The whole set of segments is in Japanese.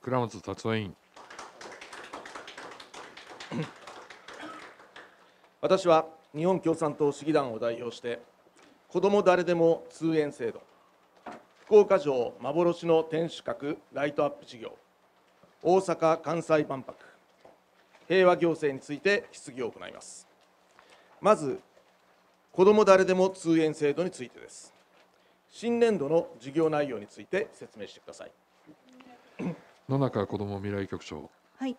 倉本達夫委員 私は日本共産党市議団を代表して子ども誰でも通園制度福岡城幻の天守閣ライトアップ事業大阪・関西万博平和行政について質疑を行いますまず子ども誰でも通園制度についてです新年度の事業内容について説明してください野中子ども未来局長。はい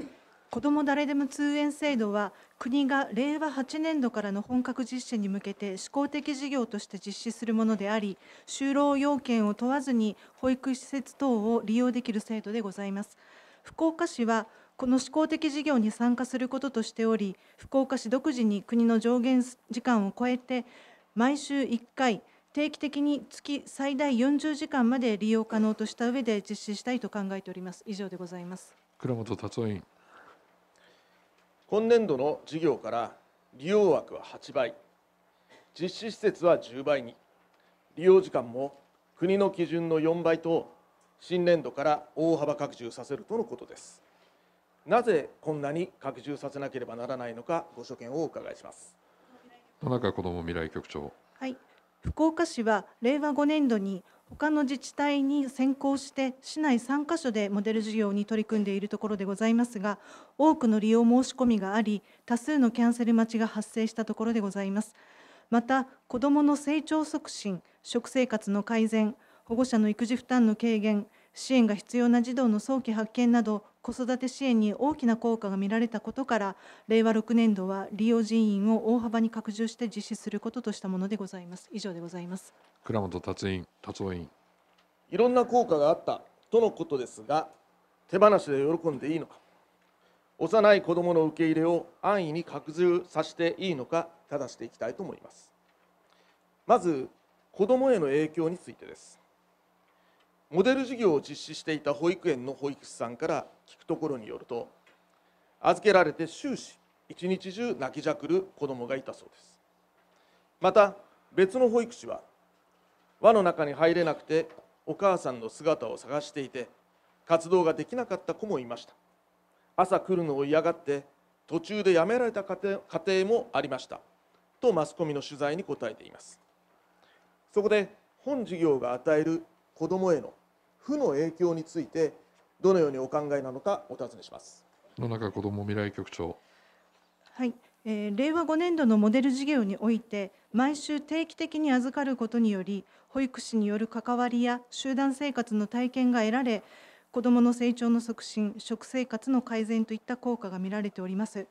子ども誰でも通園制度は国が令和8年度からの本格実施に向けて試行的事業として実施するものであり就労要件を問わずに保育施設等を利用できる制度でございます福岡市はこの試行的事業に参加することとしており福岡市独自に国の上限時間を超えて毎週1回定期的に月最大40時間まで利用可能とした上で実施したいと考えております。以上でございます。倉本達夫委員。今年度の事業から利用枠は8倍、実施施設は10倍に、利用時間も国の基準の4倍と新年度から大幅拡充させるとのことです。なぜこんなに拡充させなければならないのか、ご所見をお伺いします。野中子ども未来局長。はい、福岡市は令和5年度に他の自治体に先行して市内3カ所でモデル事業に取り組んでいるところでございますが多くの利用申し込みがあり多数のキャンセル待ちが発生したところでございますまた子どもの成長促進食生活の改善保護者の育児負担の軽減支援が必要な児童の早期発見など子育て支援に大きな効果が見られたことから令和6年度は利用人員を大幅に拡充して実施することとしたものでございます以上でございます倉本達員達夫委員いろんな効果があったとのことですが手放しで喜んでいいのか幼い子どもの受け入れを安易に拡充させていいのか正していきたいと思いますまず子どもへの影響についてですモデル事業を実施していた保育園の保育士さんから聞くところによると預けられて終始一日中泣きじゃくる子どもがいたそうですまた別の保育士は輪の中に入れなくてお母さんの姿を探していて活動ができなかった子もいました朝来るのを嫌がって途中で辞められた家庭家庭もありましたとマスコミの取材に答えていますそこで本事業が与える子どもへの負の影響についてどのようにお考えなのかお尋ねします野中子ども未来局長はい、えー、令和5年度のモデル事業において毎週定期的に預かることにより保育士による関わりや集団生活の体験が得られ子どもの成長の促進食生活の改善といった効果が見られております。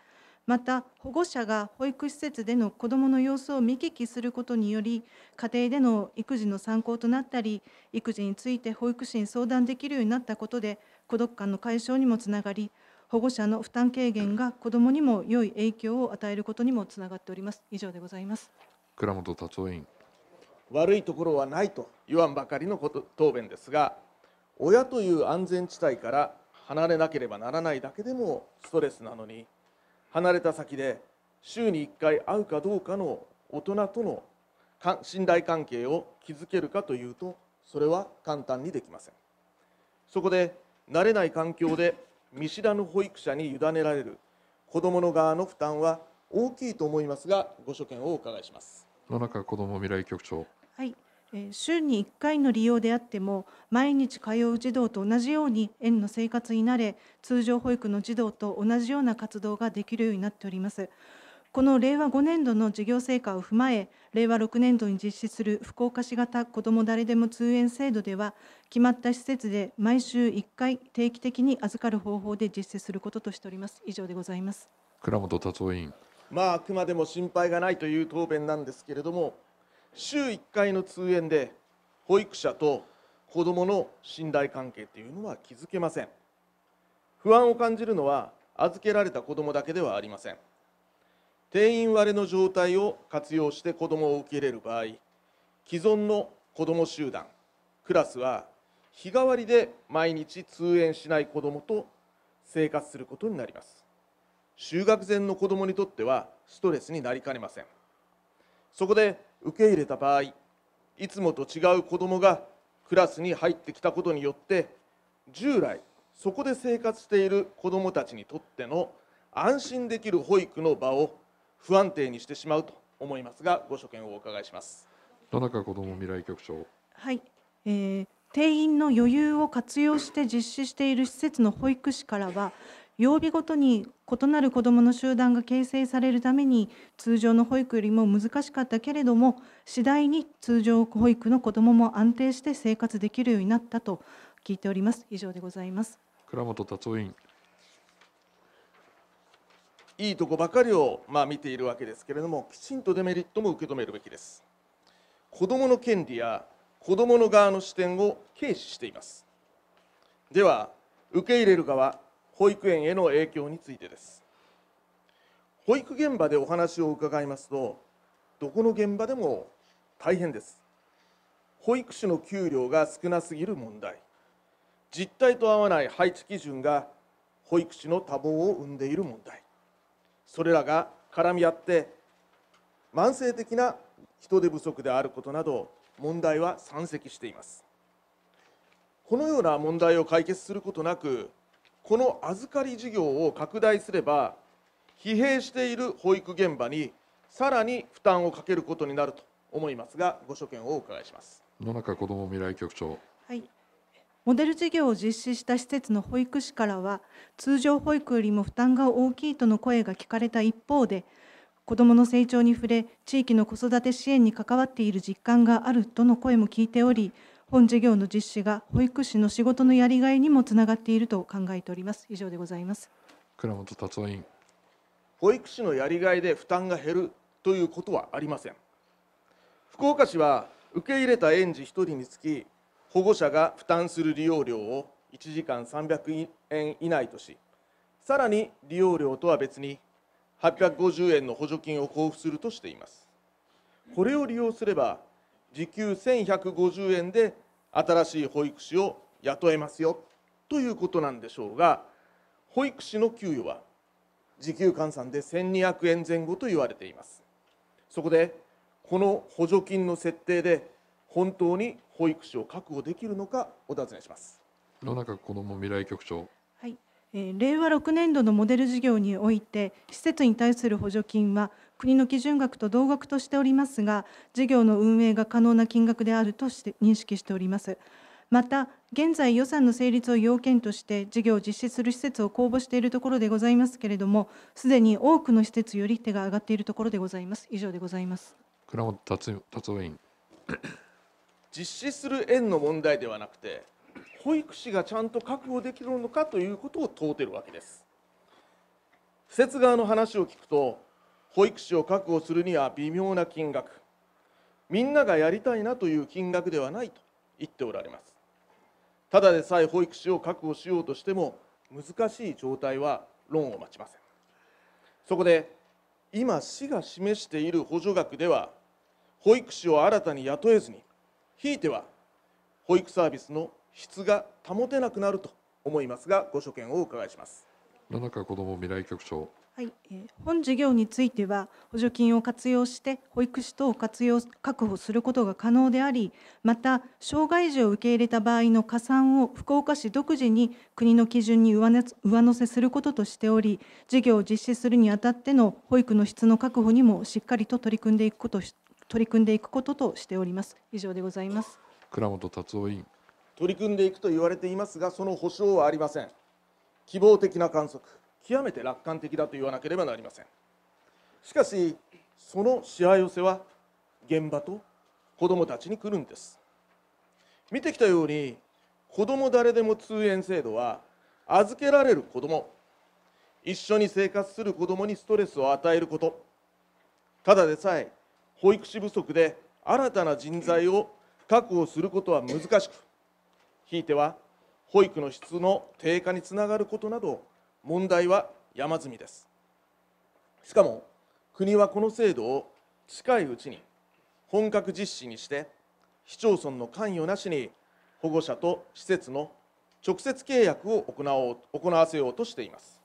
また保護者が保育施設での子どもの様子を見聞きすることにより家庭での育児の参考となったり育児について保育士に相談できるようになったことで孤独感の解消にもつながり保護者の負担軽減が子どもにも良い影響を与えることにもつながっております以上でございます倉本達夫委員悪いところはないと言わんばかりのこと答弁ですが親という安全地帯から離れなければならないだけでもストレスなのに離れた先で週に1回会うかどうかの大人との信頼関係を築けるかというとそれは簡単にできませんそこで慣れない環境で見知らぬ保育者に委ねられる子どもの側の負担は大きいと思いますがご所見をお伺いします野中子ども未来局長はい週に1回の利用であっても毎日通う児童と同じように園の生活に慣れ通常保育の児童と同じような活動ができるようになっておりますこの令和5年度の事業成果を踏まえ令和6年度に実施する福岡市型子ども誰でも通園制度では決まった施設で毎週1回定期的に預かる方法で実施することとしております以上でございます倉本達夫委員まあ、あくまでも心配がないという答弁なんですけれども週1回の通園で保育者と子どもの信頼関係というのは築けません不安を感じるのは預けられた子どもだけではありません定員割れの状態を活用して子どもを受け入れる場合既存の子ども集団クラスは日替わりで毎日通園しない子どもと生活することになります就学前の子どもにとってはストレスになりかねませんそこで受け入れた場合いつもと違う子どもがクラスに入ってきたことによって従来そこで生活している子どもたちにとっての安心できる保育の場を不安定にしてしまうと思いますがご所見をお伺いします田中子ども未来局長はい、えー、定員の余裕を活用して実施している施設の保育士からは曜日ごとに異なる子どもの集団が形成されるために通常の保育よりも難しかったけれども次第に通常保育の子どもも安定して生活できるようになったと聞いております以上でございます倉本達夫委員いいとこばかりをまあ見ているわけですけれどもきちんとデメリットも受け止めるべきです子どもの権利や子どもの側の視点を軽視していますでは受け入れる側保育園への影響についてです保育現場でお話を伺いますとどこの現場でも大変です保育士の給料が少なすぎる問題実態と合わない配置基準が保育士の多忙を生んでいる問題それらが絡み合って慢性的な人手不足であることなど問題は山積していますこのような問題を解決することなくこの預かり事業を拡大すれば疲弊している保育現場にさらに負担をかけることになると思いますがご所見をお伺いします野中子ども未来局長、はい、モデル事業を実施した施設の保育士からは通常保育よりも負担が大きいとの声が聞かれた一方で子どもの成長に触れ地域の子育て支援に関わっている実感があるとの声も聞いており本事業の実施が保育士の仕事のやりがいにもつながっていると考えております以上でございます倉本達夫委員保育士のやりがいで負担が減るということはありません福岡市は受け入れた園児一人につき保護者が負担する利用料を1時間300円以内としさらに利用料とは別に850円の補助金を交付するとしていますこれを利用すれば時給1150円で新しい保育士を雇えますよということなんでしょうが保育士の給与は時給換算で1200円前後と言われていますそこでこの補助金の設定で本当に保育士を確保できるのかお尋ねします野中子ども未来局長はい、え令和6年度のモデル事業において施設に対する補助金は国の基準額と同額としておりますが、事業の運営が可能な金額であるとして認識しております。また、現在、予算の成立を要件として事業を実施する施設を公募しているところでございますけれども、すでに多くの施設より手が上がっているところでございます。以上でございます。倉本達達夫委員。実施する園の問題ではなくて、保育士がちゃんと確保できるのかということを問うているわけです。施設側の話を聞くと保育士を確保するには微妙な金額みんながやりたいなという金額ではないと言っておられますただでさえ保育士を確保しようとしても難しい状態は論を待ちませんそこで今市が示している補助額では保育士を新たに雇えずにひいては保育サービスの質が保てなくなると思いますがご所見をお伺いします野中子ども未来局長はい、本事業については補助金を活用して保育士等を活用確保することが可能でありまた障害児を受け入れた場合の加算を福岡市独自に国の基準に上乗せすることとしており事業を実施するにあたっての保育の質の確保にもしっかりと取り組んでいくこと取り組んでいくこととしております以上でございます倉本達夫委員取り組んでいくと言われていますがその保証はありません希望的な観測極めて楽観的だと言わなければなりませんしかしそのしわ寄せは現場と子どもたちに来るんです見てきたように子ども誰でも通園制度は預けられる子ども一緒に生活する子どもにストレスを与えることただでさえ保育士不足で新たな人材を確保することは難しくひいては保育の質の低下につながることなど問題は山積みですしかも国はこの制度を近いうちに本格実施にして市町村の関与なしに保護者と施設の直接契約を行おう行わせようとしています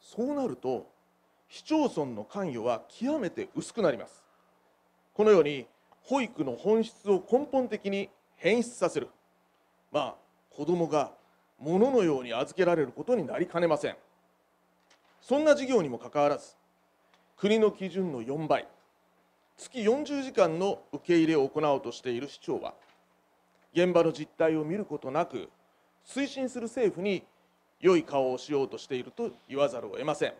そうなると市町村の関与は極めて薄くなりますこのように保育の本質を根本的に変質させるまあ子供がもののように預けられることになりかねませんそんな事業にもかかわらず国の基準の4倍月40時間の受け入れを行おうとしている市長は現場の実態を見ることなく推進する政府に良い顔をしようとしていると言わざるを得ません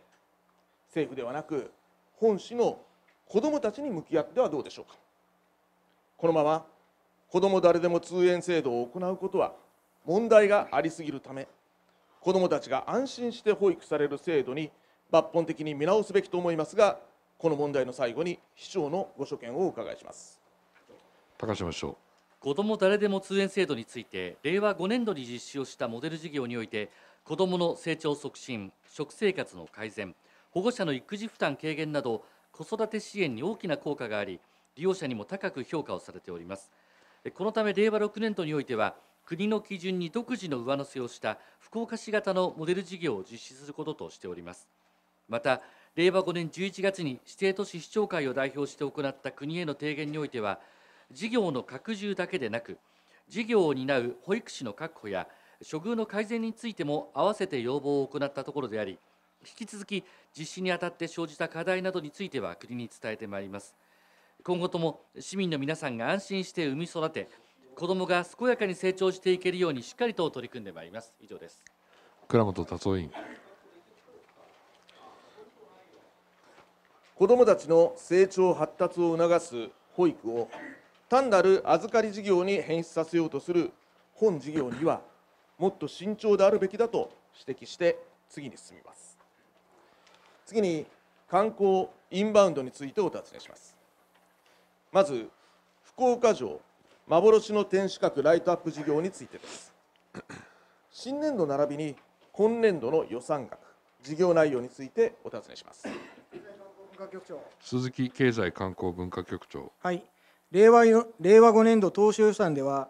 政府ではなく本市の子どもたちに向き合ってはどうでしょうかこのまま子ども誰でも通園制度を行うことは問題がありすぎるため子どもたちが安心して保育される制度に抜本的に見直すべきと思いますがこの問題の最後に市長のご所見をお伺いします高島市長子ども誰でも通園制度について令和5年度に実施をしたモデル事業において子どもの成長促進食生活の改善保護者の育児負担軽減など子育て支援に大きな効果があり利用者にも高く評価をされておりますこのため令和6年度においては国の基準に独自の上乗せをした福岡市型のモデル事業を実施することとしておりますまた令和5年11月に指定都市市長会を代表して行った国への提言においては事業の拡充だけでなく事業を担う保育士の確保や処遇の改善についても併せて要望を行ったところであり引き続き実施にあたって生じた課題などについては国に伝えてまいります今後とも市民の皆さんが安心して産み育て子どもが健やかに成長していけるようにしっかりと取り組んでまいります以上です倉本達夫委員子どもたちの成長発達を促す保育を単なる預かり事業に変質させようとする本事業にはもっと慎重であるべきだと指摘して次に進みます次に観光インバウンドについてお尋ねしますまず福岡城幻の天守閣ライトアップ事業についてです新年度並びに今年度の予算額事業内容についてお尋ねします鈴木経済観光文化局長はい令和令和5年度当初予算では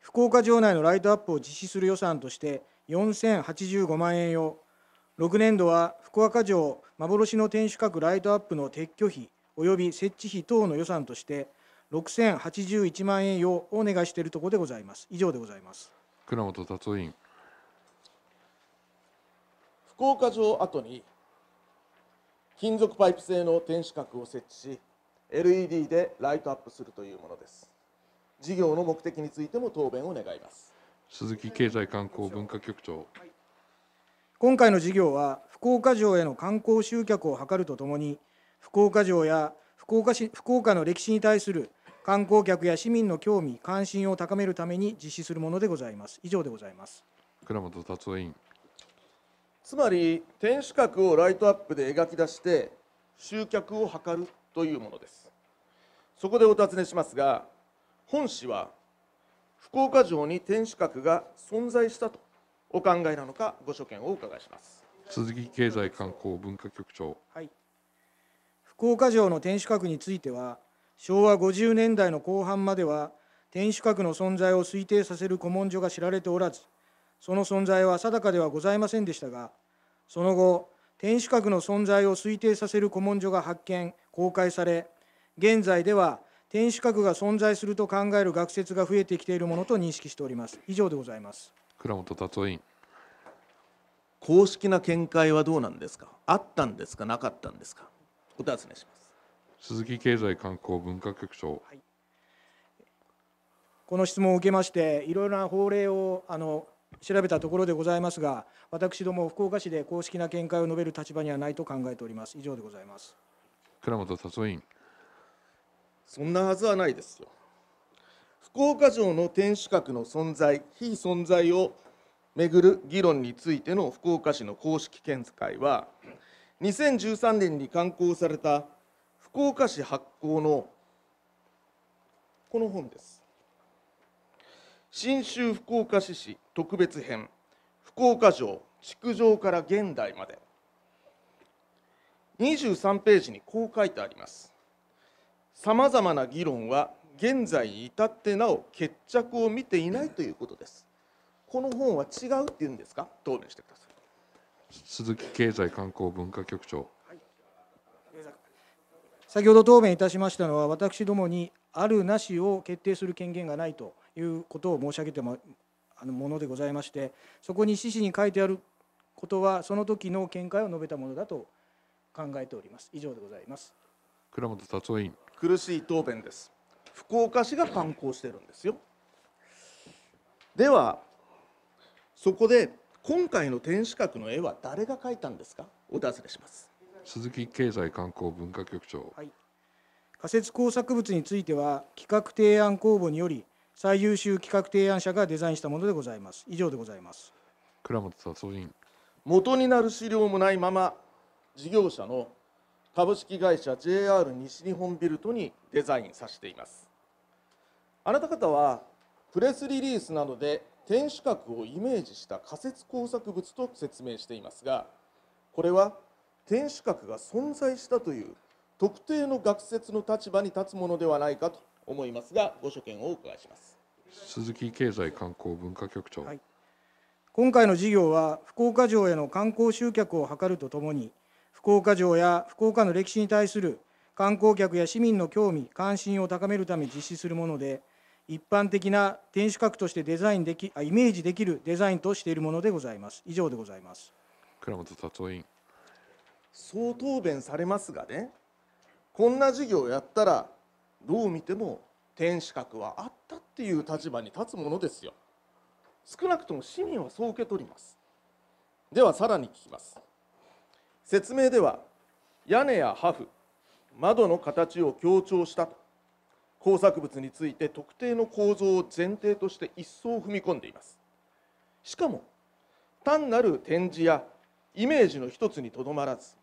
福岡城内のライトアップを実施する予算として4085万円を6年度は福岡城幻の天守閣ライトアップの撤去費および設置費等の予算として六千八十一万円をお願いしているところでございます。以上でございます。倉本達夫委員。福岡城跡に金属パイプ製の天守閣を設置し、LED でライトアップするというものです。事業の目的についても答弁を願います。鈴木経済観光文化局長。今回の事業は福岡城への観光集客を図るとともに、福岡城や福岡市福岡の歴史に対する観光客や市民の興味関心を高めるために実施するものでございます以上でございます倉本達夫委員つまり天守閣をライトアップで描き出して集客を図るというものですそこでお尋ねしますが本市は福岡城に天守閣が存在したとお考えなのかご所見をお伺いします鈴木経済観光文化局長、はい、福岡城の天守閣については昭和50年代の後半までは天守閣の存在を推定させる古文書が知られておらずその存在は定かではございませんでしたがその後天守閣の存在を推定させる古文書が発見公開され現在では天守閣が存在すると考える学説が増えてきているものと認識しております以上でございます倉本達夫委員公式な見解はどうなんですかあったんですかなかったんですかお尋ねします鈴木経済観光文化局長、はい、この質問を受けましていろいろな法令をあの調べたところでございますが私ども福岡市で公式な見解を述べる立場にはないと考えております以上でございます倉本達夫委員そんなはずはないですよ福岡城の天守閣の存在非存在をめぐる議論についての福岡市の公式見解は2013年に刊行された福岡市発行のこの本です新州福岡市史特別編福岡城築城から現代まで23ページにこう書いてありますさまざまな議論は現在に至ってなお決着を見ていないということですこの本は違うっていうんですか答弁してください鈴木経済観光文化局長先ほど答弁いたしましたのは、私どもにあるなしを決定する権限がないということを申し上げてもあのものでございまして、そこに指示に書いてあることは、その時の見解を述べたものだと考えております。以上でございます倉本達夫委員苦しい答弁です。福岡市が観光してるんですよ。では、そこで今回の天守閣の絵は誰が描いたんですかお尋ねします。鈴木経済観光文化局長、はい、仮設工作物については企画提案公募により最優秀企画提案者がデザインしたものでございます以上でございます倉本達夫委元になる資料もないまま事業者の株式会社 JR 西日本ビルトにデザインさせていますあなた方はプレスリリースなどで天守閣をイメージした仮設工作物と説明していますがこれは天守閣が存在したという特定の学説の立場に立つものではないかと思いますがご所見をお伺いします鈴木経済観光文化局長、はい、今回の事業は福岡城への観光集客を図るとともに福岡城や福岡の歴史に対する観光客や市民の興味関心を高めるため実施するもので一般的な天守閣としてデザインできイメージできるデザインとしているものでございます以上でございます倉本達夫委員そう答弁されますがねこんな事業をやったらどう見ても天守閣はあったっていう立場に立つものですよ少なくとも市民はそう受け取りますではさらに聞きます説明では屋根や破風窓の形を強調したと工作物について特定の構造を前提として一層踏み込んでいますしかも単なる展示やイメージの一つにとどまらず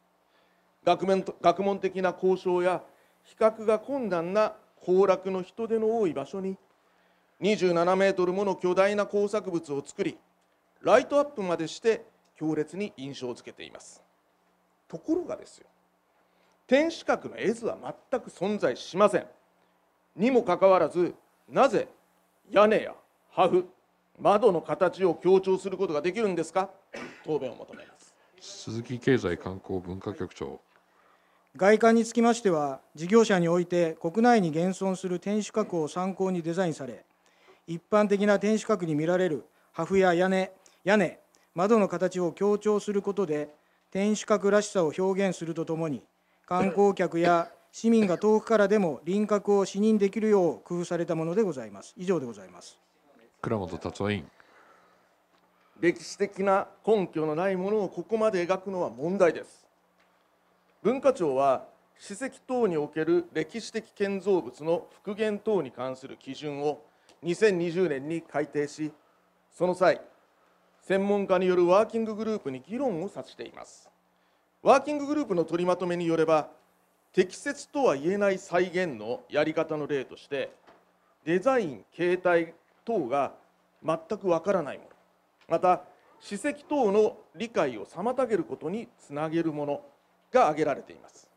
学問学問的な交渉や比較が困難な行楽の人手の多い場所に27メートルもの巨大な工作物を作りライトアップまでして強烈に印象をつけていますところがですよ天守閣の絵図は全く存在しませんにもかかわらずなぜ屋根や破風窓の形を強調することができるんですか答弁を求めます鈴木経済観光文化局長外観につきましては、事業者において国内に現存する天守閣を参考にデザインされ、一般的な天守閣に見られる破風や屋根、屋根、窓の形を強調することで、天守閣らしさを表現するとともに、観光客や市民が遠くからでも輪郭を視認できるよう工夫されたものでございます。以上でございます。倉本達夫委員。歴史的な根拠のないものをここまで描くのは問題です。文化庁は史跡等における歴史的建造物の復元等に関する基準を2020年に改定しその際専門家によるワーキンググループに議論をさしていますワーキンググループの取りまとめによれば適切とは言えない再現のやり方の例としてデザイン形態等が全くわからないものまた史跡等の理解を妨げることにつなげるものが挙げられています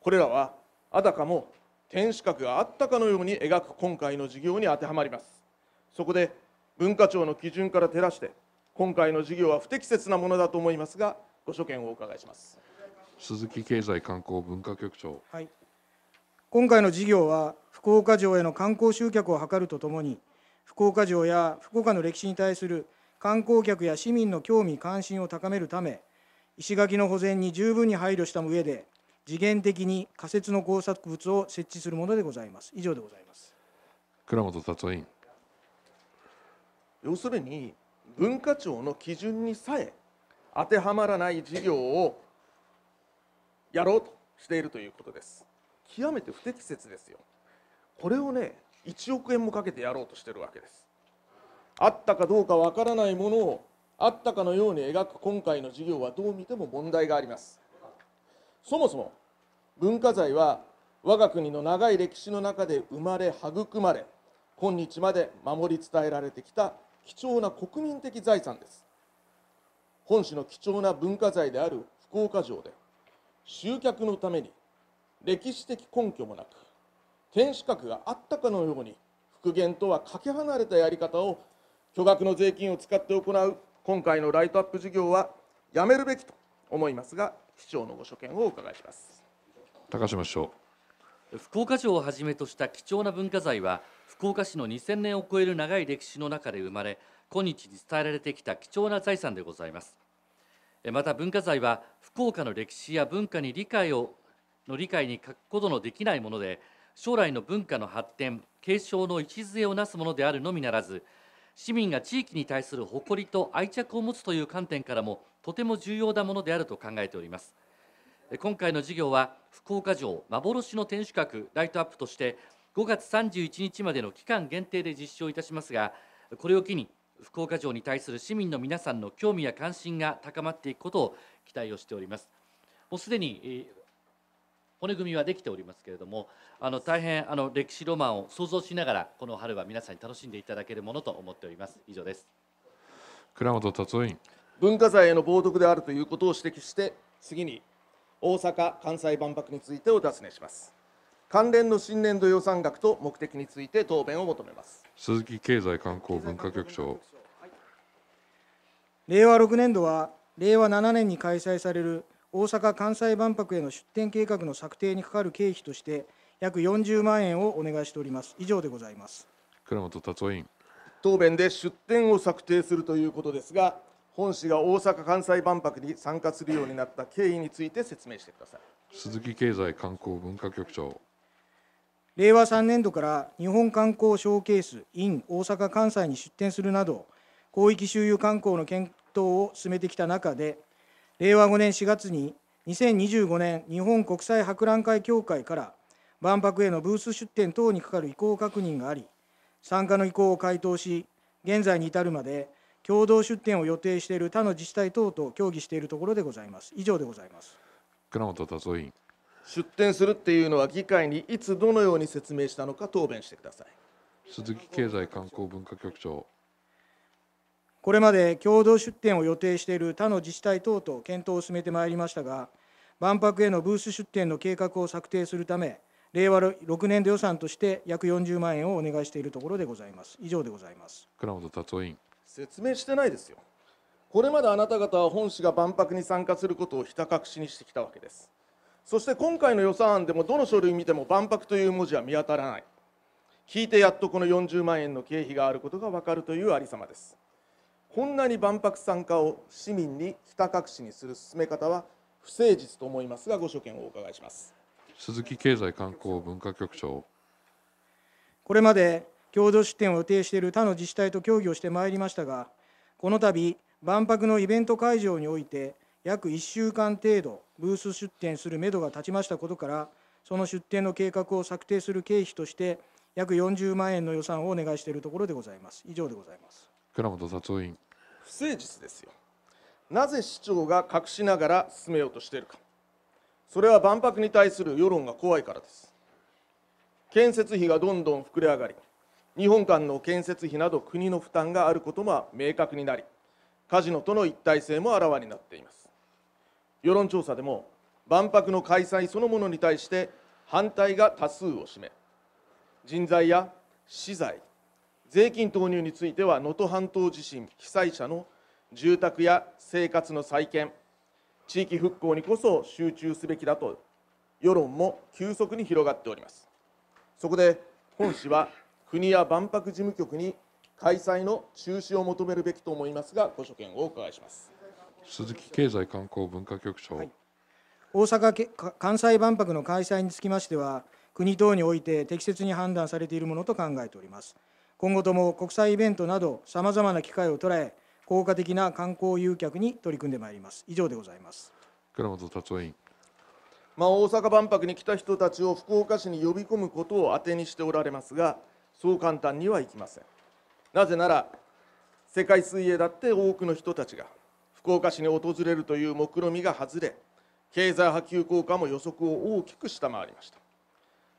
これらはあたかも天守閣があったかのように描く今回の事業に当てはまりますそこで文化庁の基準から照らして今回の事業は不適切なものだと思いますがご所見をお伺いします鈴木経済観光文化局長、はい、今回の事業は福岡城への観光集客を図るとともに福岡城や福岡の歴史に対する観光客や市民の興味関心を高めるため石垣の保全に十分に配慮した上で、次元的に仮設の工作物を設置するものでございます。以上でございます。倉本達夫委員。要するに文化庁の基準にさえ当てはまらない事業をやろうとしているということです極めて不適切ですよこれをね1億円もかけてやろうとしてるわけですあったかどうかわからないものをあったかのように描く今回の授業はどう見ても問題がありますそもそも文化財は我が国の長い歴史の中で生まれ育まれ今日まで守り伝えられてきた貴重な国民的財産です本市の貴重な文化財である福岡城で集客のために歴史的根拠もなく天守閣があったかのように復元とはかけ離れたやり方を巨額の税金を使って行う今回のライトアップ事業はやめるべきと思いますが、市長のご所見をお伺いします高島市長。福岡城をはじめとした貴重な文化財は、福岡市の2000年を超える長い歴史の中で生まれ、今日に伝えられてきた貴重な財産でございます。また文化財は福岡の歴史や文化に理解をの理解に欠くことのできないもので将来の文化の発展継承の礎をなすものであるのみならず市民が地域に対する誇りと愛着を持つという観点からもとても重要なものであると考えております今回の事業は福岡城幻の天守閣ライトアップとして5月31日までの期間限定で実施をいたしますがこれを機に福岡城に対する市民の皆さんの興味や関心が高まっていくことを期待をしておりますもうすでに骨組みはできておりますけれどもあの大変あの歴史ロマンを想像しながらこの春は皆さんに楽しんでいただけるものと思っております以上です倉本達夫委員文化財への冒涜であるということを指摘して次に大阪・関西万博についてお尋ねします関連の新年度予算額と目的について答弁を求めます鈴木経済観光文化局長令和6年度は令和7年に開催される大阪・関西万博への出展計画の策定にかかる経費として約40万円をお願いしております以上でございます倉本達夫委員答弁で出展を策定するということですが本市が大阪・関西万博に参加するようになった経緯について説明してください鈴木経済観光文化局長令和3年度から日本観光ショーケース in 大阪・関西に出展するなど広域周遊観光の検討を進めてきた中で令和5年4月に2025年日本国際博覧会協会から万博へのブース出展等にかかる意向確認があり参加の意向を回答し現在に至るまで共同出展を予定している他の自治体等と協議しているところでございます以上でございます倉本達夫委員出展するっていうのは議会にいつどのように説明したのか答弁してください鈴木経済観光文化局長これまで共同出店を予定している他の自治体等と検討を進めてまいりましたが、万博へのブース出店の計画を策定するため、令和6年度予算として約40万円をお願いしているところでございます。以上でございます。倉本達夫委員。説明してないですよ。これまであなた方は本市が万博に参加することをひた隠しにしてきたわけです。そして今回の予算案でもどの書類見ても万博という文字は見当たらない。聞いてやっとこの40万円の経費があることがわかるというありさまです。こんなに万博参加を市民に付た隠しにする進め方は不誠実と思いますがご所見をお伺いします鈴木経済観光文化局長これまで共同出展を予定している他の自治体と協議をしてまいりましたがこの度万博のイベント会場において約1週間程度ブース出展するめどが立ちましたことからその出展の計画を策定する経費として約40万円の予算をお願いしているところでございます以上でございます倉本雑音不誠実ですよなぜ市長が隠しながら進めようとしているかそれは万博に対する世論が怖いからです建設費がどんどん膨れ上がり日本間の建設費など国の負担があることも明確になりカジノとの一体性もあらわになっています世論調査でも万博の開催そのものに対して反対が多数を占め人材や資材税金投入については能登半島地震被災者の住宅や生活の再建地域復興にこそ集中すべきだと世論も急速に広がっておりますそこで本市は国や万博事務局に開催の中止を求めるべきと思いますがご所見をお伺いします鈴木経済観光文化局長、はい、大阪関西万博の開催につきましては国等において適切に判断されているものと考えております今後とも国際イベントなどさまざまな機会を捉え効果的な観光誘客に取り組んでまいります以上でございます倉本達夫委員まあ、大阪万博に来た人たちを福岡市に呼び込むことを当てにしておられますがそう簡単にはいきませんなぜなら世界水泳だって多くの人たちが福岡市に訪れるという目論見みが外れ経済波及効果も予測を大きく下回りました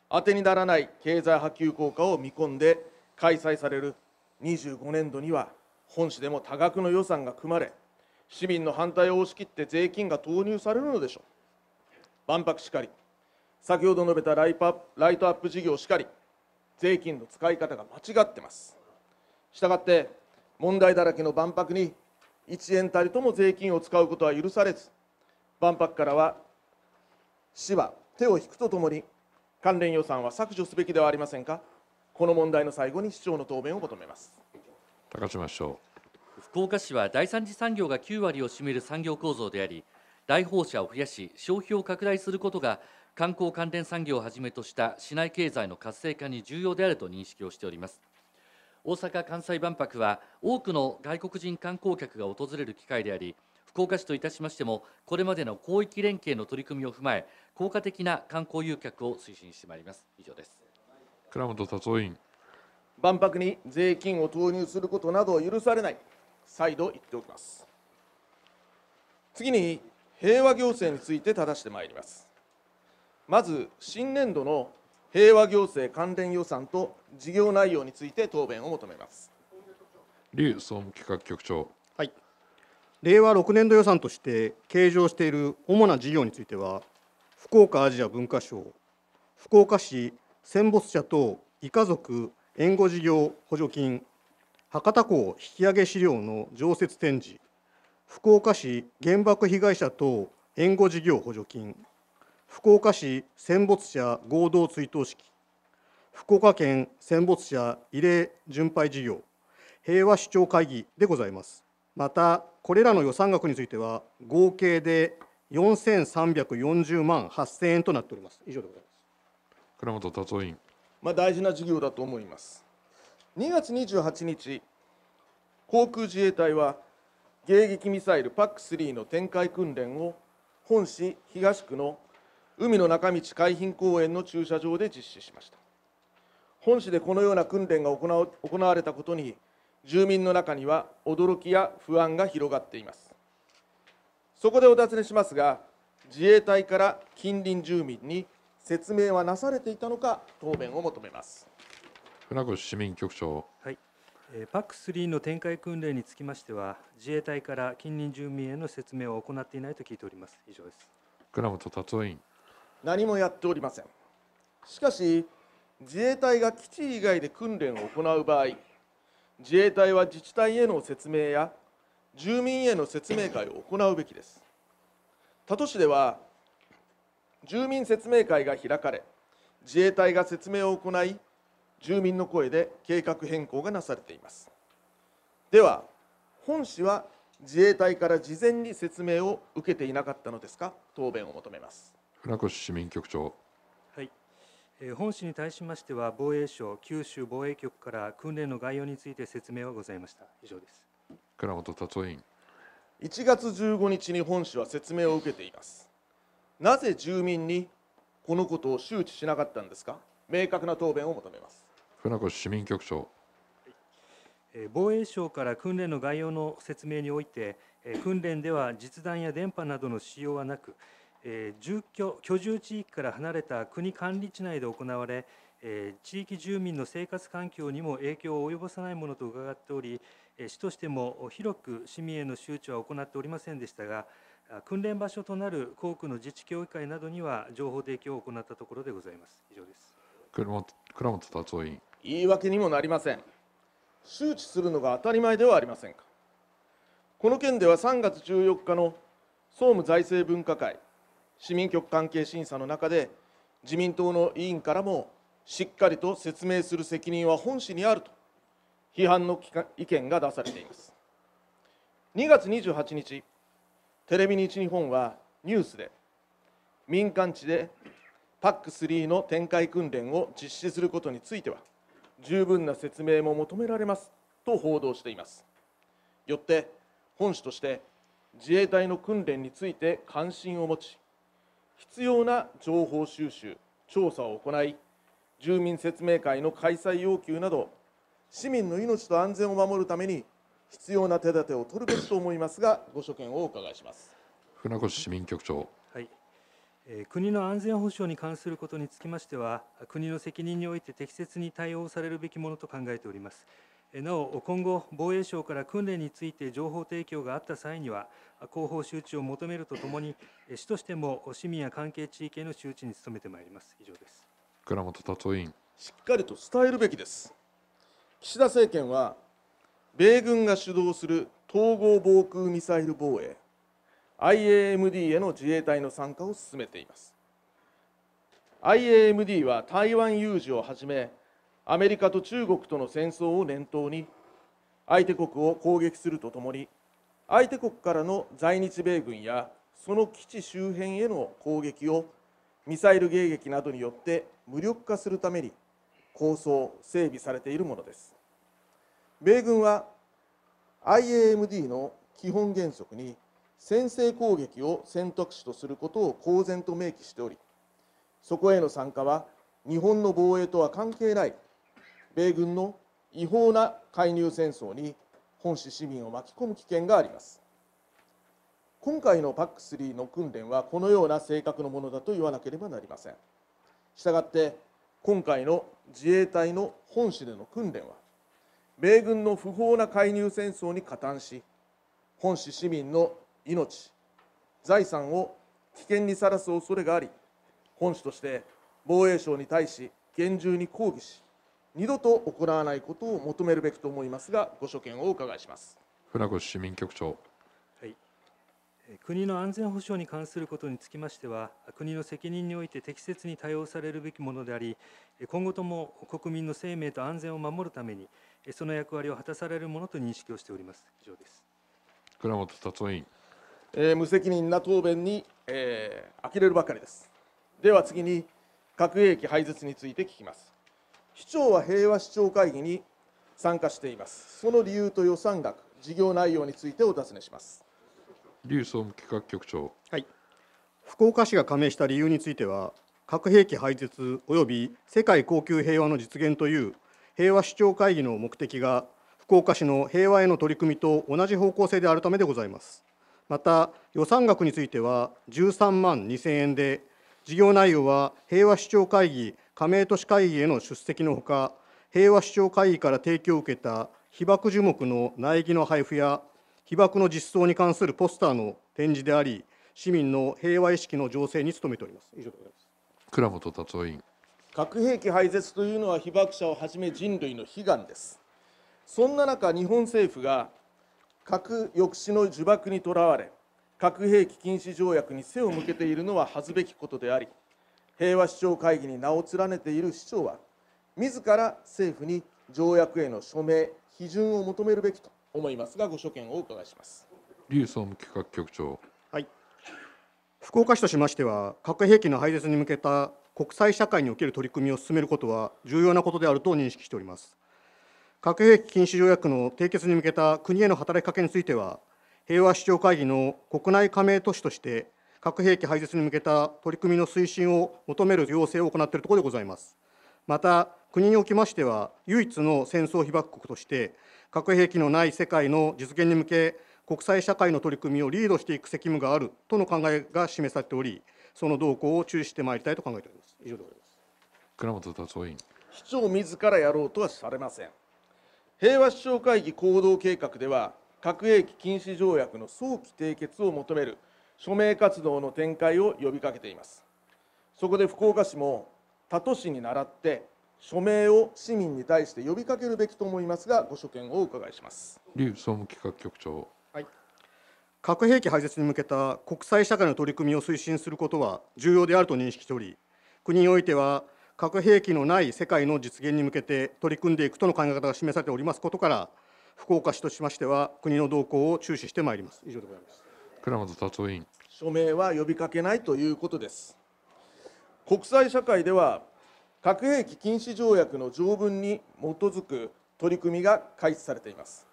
当てにならない経済波及効果を見込んで開催される25年度には本市でも多額の予算が組まれ市民の反対を押し切って税金が投入されるのでしょう万博しかり先ほど述べたライパライトアップ事業しかり税金の使い方が間違ってますしたがって問題だらけの万博に1円たりとも税金を使うことは許されず万博からは市は手を引くとともに関連予算は削除すべきではありませんかこの問題の最後に市長の答弁を求めます高島市長福岡市は第三次産業が9割を占める産業構造であり来訪者を増やし消費を拡大することが観光関連産業をはじめとした市内経済の活性化に重要であると認識をしております大阪・関西万博は多くの外国人観光客が訪れる機会であり福岡市といたしましてもこれまでの広域連携の取り組みを踏まえ効果的な観光誘客を推進してまいります以上です倉本達夫委員万博に税金を投入することなどを許されない再度言っておきます次に平和行政について正してまいりますまず新年度の平和行政関連予算と事業内容について答弁を求めます劉総務企画局長はい令和6年度予算として計上している主な事業については福岡アジア文化賞福岡市戦没者等遺家族援護事業補助金博多港引き上げ資料の常設展示福岡市原爆被害者等援護事業補助金福岡市戦没者合同追悼式福岡県戦没者慰霊巡拝事業平和主長会議でございますまたこれらの予算額については合計で4340万8000円となっております以上でございます倉本達夫委員まあ大事な授業だと思います2月28日航空自衛隊は迎撃ミサイル PAC3 の展開訓練を本市東区の海の中道海浜公園の駐車場で実施しました本市でこのような訓練が行行われたことに住民の中には驚きや不安が広がっていますそこでお尋ねしますが自衛隊から近隣住民に説明はなされていたのか答弁を求めます船越市民局長はいえ PAC3 の展開訓練につきましては自衛隊から近隣住民への説明を行っていないと聞いております以上です倉本達夫委員何もやっておりませんしかし自衛隊が基地以外で訓練を行う場合自衛隊は自治体への説明や住民への説明会を行うべきです他都市では住民説明会が開かれ自衛隊が説明を行い住民の声で計画変更がなされていますでは本市は自衛隊から事前に説明を受けていなかったのですか答弁を求めます船越市民局長はい、え本市に対しましては防衛省九州防衛局から訓練の概要について説明はございました以上です倉本達夫委員1月15日に本市は説明を受けていますなぜ住民にこのことを周知しなかったんですか明確な答弁を求めます船越市民局長防衛省から訓練の概要の説明において訓練では実弾や電波などの使用はなく住居居住地域から離れた国管理地内で行われ地域住民の生活環境にも影響を及ぼさないものと伺っており市としても広く市民への周知は行っておりませんでしたが訓練場所となる校区の自治協議会などには情報提供を行ったところでございます以上です倉本達夫委員言い訳にもなりません周知するのが当たり前ではありませんかこの件では3月14日の総務財政分科会市民局関係審査の中で自民党の委員からもしっかりと説明する責任は本市にあると批判の意見が出されています2月28日テレビ日日本はニュースで民間地で PAC3 の展開訓練を実施することについては十分な説明も求められますと報道していますよって本市として自衛隊の訓練について関心を持ち必要な情報収集調査を行い住民説明会の開催要求など市民の命と安全を守るために必要な手立てを取るべきと思いますが、ご所見をお伺いします船越市民局長。はい国の安全保障に関することにつきましては、国の責任において適切に対応されるべきものと考えております。なお、今後、防衛省から訓練について情報提供があった際には、広報周知を求めるとともに、市としても市民や関係地域への周知に努めてまいります。以上です。倉本達委員。しっかりと伝えるべきです。岸田政権は米軍が主導する統合防空ミサイル防衛 IAMD への自衛隊の参加を進めています IAMD は台湾有事をはじめアメリカと中国との戦争を念頭に相手国を攻撃するとともに相手国からの在日米軍やその基地周辺への攻撃をミサイル迎撃などによって無力化するために構想整備されているものです米軍は IAMD の基本原則に先制攻撃を選択肢とすることを公然と明記しておりそこへの参加は日本の防衛とは関係ない米軍の違法な介入戦争に本市市民を巻き込む危険があります今回の PAC3 の訓練はこのような性格のものだと言わなければなりませんしたがって今回の自衛隊の本市での訓練は米軍の不法な介入戦争に加担し本市市民の命財産を危険にさらす恐れがあり本市として防衛省に対し厳重に抗議し二度と行わないことを求めるべきと思いますがご所見をお伺いします船越市民局長、はい、国の安全保障に関することにつきましては国の責任において適切に対応されるべきものであり今後とも国民の生命と安全を守るためにその役割を果たされるものと認識をしております。以上です。倉本達夫委員、えー、無責任な答弁に、えー、呆れるばかりです。では次に核兵器廃絶について聞きます。市長は平和市長会議に参加しています。その理由と予算額、事業内容についてお尋ねします。劉総務企画局長。はい。福岡市が加盟した理由については、核兵器廃絶及び世界恒久平和の実現という平和主長会議の目的が福岡市の平和への取り組みと同じ方向性であるためでございますまた予算額については13万2000円で事業内容は平和主長会議加盟都市会議への出席のほか平和主長会議から提供を受けた被爆樹木の苗木の配布や被爆の実装に関するポスターの展示であり市民の平和意識の醸成に努めております以上でございます倉本達夫委員核兵器廃絶というのは被爆者をはじめ人類の悲願ですそんな中日本政府が核抑止の呪縛にとらわれ核兵器禁止条約に背を向けているのは恥ずべきことであり平和首長会議に名を連ねている市長は自ら政府に条約への署名批准を求めるべきと思いますがご所見をお伺いします劉総務企画局長はい福岡市としましては核兵器の廃絶に向けた国際社会における取り組みを進めることは重要なことであると認識しております。核兵器禁止条約の締結に向けた国への働きかけについては、平和首長会議の国内加盟都市として、核兵器廃絶に向けた取り組みの推進を求める要請を行っているところでございます。また、国におきましては、唯一の戦争被爆国として、核兵器のない世界の実現に向け、国際社会の取り組みをリードしていく責務があるとの考えが示されており、その動向を注視してまいりたいと考えております。以上でございます。倉本達夫委員。市長自らやろうとはされません。平和首相会議行動計画では、核兵器禁止条約の早期締結を求める署名活動の展開を呼びかけています。そこで福岡市も他都市に倣って署名を市民に対して呼びかけるべきと思いますが、ご所見をお伺いします。劉総務企画局長。はい。核兵器廃絶に向けた国際社会の取り組みを推進することは重要であると認識しており、国においては核兵器のない世界の実現に向けて取り組んでいくとの考え方が示されておりますことから福岡市としましては国の動向を注視してまいります以上でございます倉本達夫委員署名は呼びかけないということです国際社会では核兵器禁止条約の条文に基づく取り組みが開始されています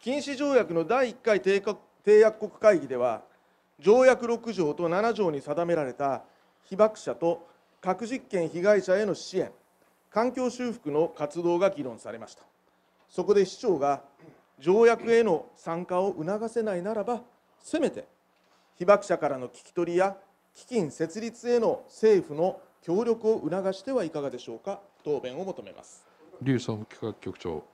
禁止条約の第1回締約国会議では条約6条と7条に定められた被爆者と核実験被害者への支援環境修復の活動が議論されましたそこで市長が条約への参加を促せないならばせめて被爆者からの聞き取りや基金設立への政府の協力を促してはいかがでしょうか答弁を求めます劉総務企画局長、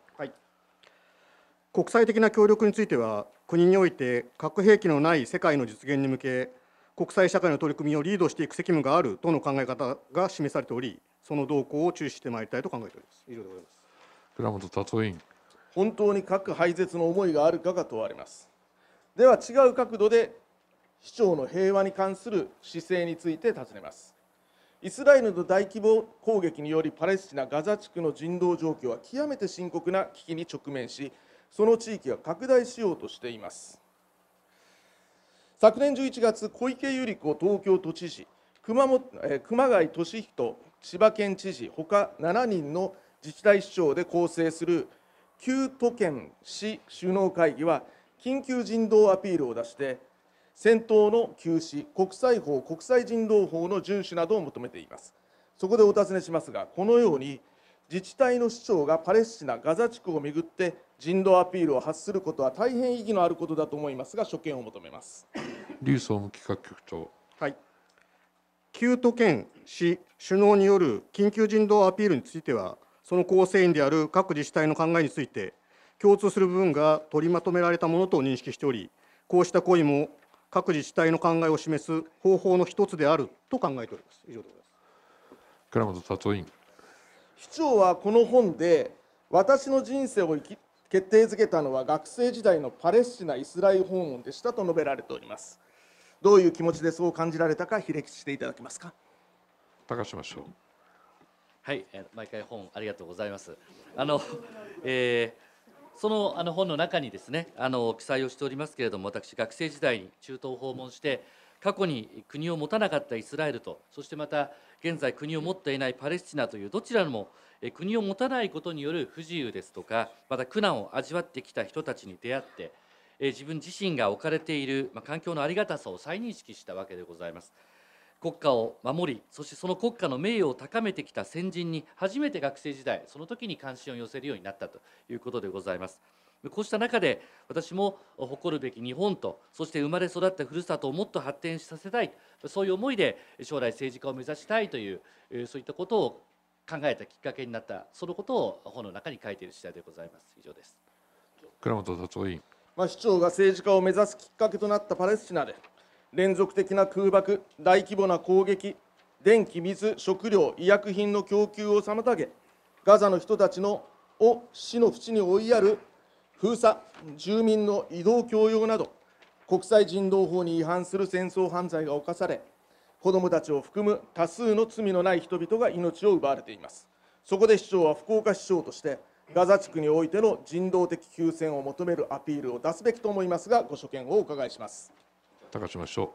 国際的な協力については国において核兵器のない世界の実現に向け国際社会の取り組みをリードしていく責務があるとの考え方が示されており、その動向を注視してまいりたいと考えております。以上でございます倉本達夫委員本当に核廃絶の思いがあるかが問われます。では違う角度で市長の平和に関する姿勢について尋ねます。イスラエルの大規模攻撃によりパレスチナ・ガザ地区の人道状況は極めて深刻な危機に直面し、その地域は拡大しようとしています。昨年11月、小池百合子東京都知事、熊本え熊谷俊人千葉県知事、ほか7人の自治体市長で構成する旧都県市首脳会議は、緊急人道アピールを出して、戦闘の休止、国際法、国際人道法の遵守などを求めています。そこでお尋ねしますが、このように自治体の市長がパレスチナ・ガザ地区をめぐって人道アピールを発することは大変意義のあることだと思いますが所見を求めます劉総務企画局長はい旧都県市首脳による緊急人道アピールについてはその構成員である各自治体の考えについて共通する部分が取りまとめられたものと認識しておりこうした行為も各自治体の考えを示す方法の一つであると考えております以上でございます倉本達夫委員市長はこの本で私の人生を生き決定づけたのは学生時代のパレスチナ・イスラエル訪問でしたと述べられておりますどういう気持ちでそう感じられたか比歴していただけますか高島首はい、毎回本ありがとうございます。あの、えー、そのあの本の中にですね、あの記載をしておりますけれども、私学生時代に中東を訪問して、過去に国を持たなかったイスラエルとそしてまた現在国を持っていないパレスチナというどちらも国を持たないことによる不自由ですとかまた苦難を味わってきた人たちに出会って自分自身が置かれている環境のありがたさを再認識したわけでございます。国家を守りそしてその国家の名誉を高めてきた先人に初めて学生時代その時に関心を寄せるようになったということでございます。こうした中で私も誇るべき日本とそして生まれ育ったふるさとをもっと発展させたいそういう思いで将来政治家を目指したいというそういったことを考えたきっかけになったそのことを本の中に書いている次第でございます以上です倉本達夫委員、ま市長が政治家を目指すきっかけとなったパレスチナで連続的な空爆大規模な攻撃電気水食料医薬品の供給を妨げガザの人たちのを死の淵に追いやる封鎖、住民の移動強要など、国際人道法に違反する戦争犯罪が犯され、子どもたちを含む多数の罪のない人々が命を奪われています。そこで市長は福岡市長として、ガザ地区においての人道的休戦を求めるアピールを出すべきと思いますが、ご所見をお伺いします高島市長。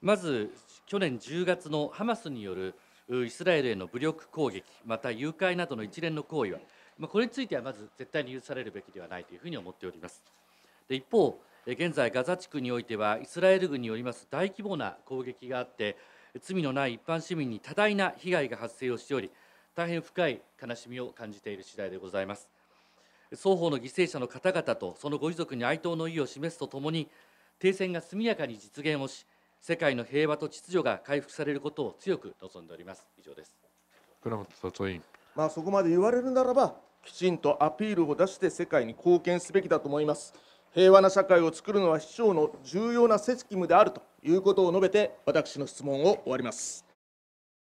まず、去年10月のハマスによるイスラエルへの武力攻撃、また誘拐などの一連の行為は、まあ、これについてはまず絶対に許されるべきではないというふうに思っております。で一方現在ガザ地区においてはイスラエル軍によります大規模な攻撃があって罪のない一般市民に多大な被害が発生をしており大変深い悲しみを感じている次第でございます双方の犠牲者の方々とそのご遺族に哀悼の意を示すとともに停戦が速やかに実現をし世界の平和と秩序が回復されることを強く望んでおります以上です倉本委員まあそこまで言われるならばきちんとアピールを出して世界に貢献すべきだと思います平和な社会を作るのは市長の重要な責務であるということを述べて私の質問を終わります